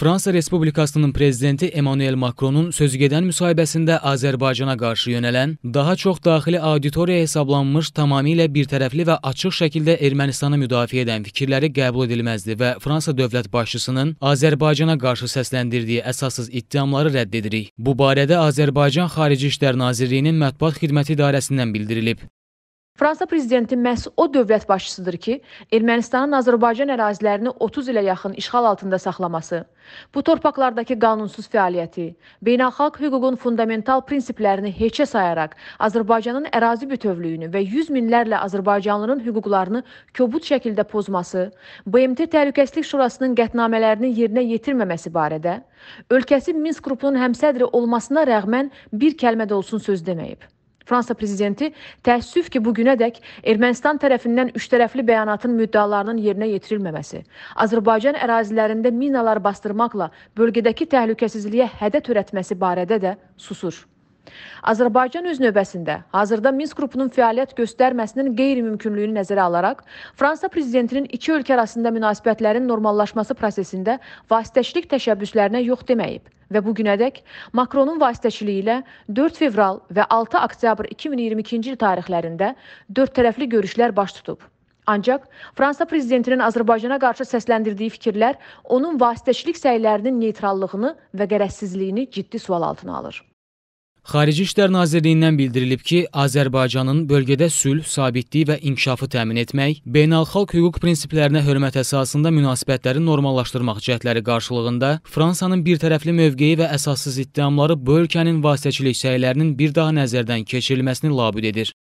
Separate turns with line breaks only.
Fransa Respublikasının prezidenti Emmanuel Macronun sözügedən müsahibəsində Azərbaycana qarşı yönələn, daha çox daxili auditoriya hesablanmış tamamilə birtərəfli və açıq şəkildə Ermənistanı müdafiə edən fikirləri qəbul edilməzdi və Fransa dövlət başçısının Azərbaycana qarşı səsləndirdiyi əsassız ittihamları rədd edirik. Bu barədə Azərbaycan Xarici İşlər Nazirliyinin mətbuat xidməti idarəsindən bildirilib.
Fransa prezidenti məhz o dövlət başçısıdır ki, Ermənistanın Azərbaycan ərazilərini 30 ilə yaxın işğal altında saxlaması, bu torpaqlardakı qanunsuz fəaliyyəti, beynəlxalq hüququn fundamental prinsiplərini heçə sayaraq Azərbaycanın ərazi bütövlüyünü və yüz minlərlə azərbaycanlının hüquqlarını kobud şəkildə pozması, BMT Təhlükəsizlik Şurasının qətnamələrini yerinə yetirməməsi barədə ölkəsi Minsk qrupunun həmsədri olmasına rəğmən bir kəlmə də olsun söz deməyib. Fransa prezidenti təəssüf ki, bu günədək Ermənistan tərəfindən üçtərəfli bəyanatın müddəalarının yerinə yetirilməməsi, Azərbaycan ərazilərində minalar bastırmaqla bölgədəki təhlükəsizliyə hədə törətməsi barədə də susur. Azərbaycan öz növbəsində hazırda Minsk qrupunun fəaliyyət göstərməsinin qeyri-mümkünlüyünü nəzərə alaraq Fransa prezidentinin iki ölkə arasında münasibətlərin normallaşması prosesində vasitəçilik təşəbbüslərinə yox deməyib və bu günədək Makronun vasitəçiliyi ilə 4 fevral və 6 oktyabr 2022-ci il tarixlərində dördtərəfli görüşlər baş tutub. Ancaq Fransa prezidentinin Azərbaycana qarşı səsləndirdiyi fikirlər onun vasitəçilik səylərinin neytrallığını və qərəzsizliyini ciddi sual altına alır.
Xarici İşlər Nazirliyindən bildirilib ki, Azərbaycanın bölgədə sülh, sabitliyi və inkişafı təmin etmək, beynəlxalq hüquq prinsiplərinə hörmət əsasında münasibətləri normallaşdırmaq cəhdləri qarşılığında Fransanın birtərəfli mövqeyi və əsassız ittihamları bu ölkənin vasitəçilik səylərinin bir daha nəzərdən keçirilməsini labüd edir.